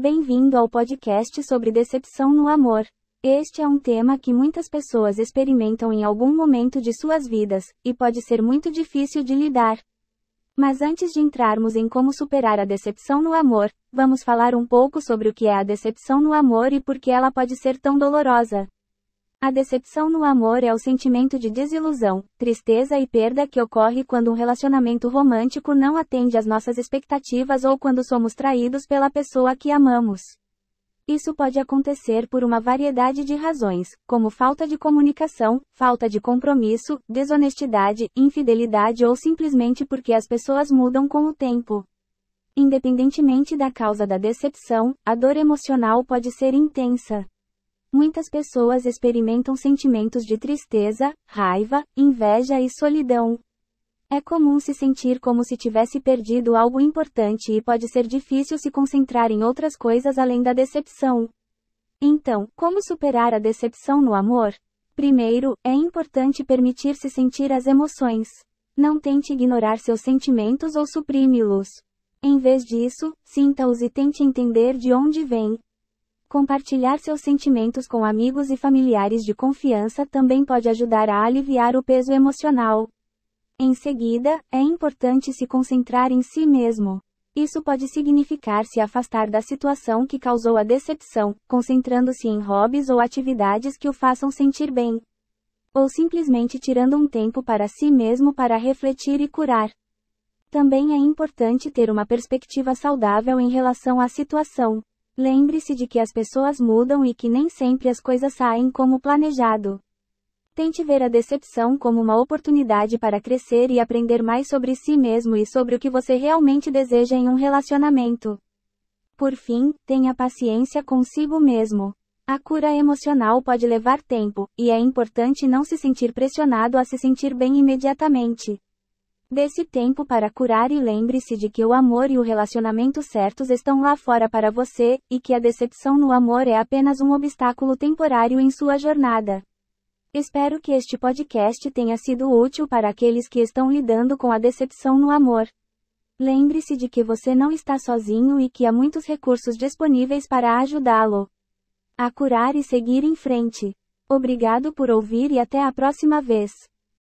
Bem-vindo ao podcast sobre decepção no amor. Este é um tema que muitas pessoas experimentam em algum momento de suas vidas, e pode ser muito difícil de lidar. Mas antes de entrarmos em como superar a decepção no amor, vamos falar um pouco sobre o que é a decepção no amor e por que ela pode ser tão dolorosa. A decepção no amor é o sentimento de desilusão, tristeza e perda que ocorre quando um relacionamento romântico não atende às nossas expectativas ou quando somos traídos pela pessoa que amamos. Isso pode acontecer por uma variedade de razões, como falta de comunicação, falta de compromisso, desonestidade, infidelidade ou simplesmente porque as pessoas mudam com o tempo. Independentemente da causa da decepção, a dor emocional pode ser intensa. Muitas pessoas experimentam sentimentos de tristeza, raiva, inveja e solidão. É comum se sentir como se tivesse perdido algo importante e pode ser difícil se concentrar em outras coisas além da decepção. Então, como superar a decepção no amor? Primeiro, é importante permitir-se sentir as emoções. Não tente ignorar seus sentimentos ou suprimi-los. Em vez disso, sinta-os e tente entender de onde vêm. Compartilhar seus sentimentos com amigos e familiares de confiança também pode ajudar a aliviar o peso emocional. Em seguida, é importante se concentrar em si mesmo. Isso pode significar se afastar da situação que causou a decepção, concentrando-se em hobbies ou atividades que o façam sentir bem. Ou simplesmente tirando um tempo para si mesmo para refletir e curar. Também é importante ter uma perspectiva saudável em relação à situação. Lembre-se de que as pessoas mudam e que nem sempre as coisas saem como planejado. Tente ver a decepção como uma oportunidade para crescer e aprender mais sobre si mesmo e sobre o que você realmente deseja em um relacionamento. Por fim, tenha paciência consigo mesmo. A cura emocional pode levar tempo, e é importante não se sentir pressionado a se sentir bem imediatamente. Desse tempo para curar e lembre-se de que o amor e o relacionamento certos estão lá fora para você, e que a decepção no amor é apenas um obstáculo temporário em sua jornada. Espero que este podcast tenha sido útil para aqueles que estão lidando com a decepção no amor. Lembre-se de que você não está sozinho e que há muitos recursos disponíveis para ajudá-lo a curar e seguir em frente. Obrigado por ouvir e até a próxima vez.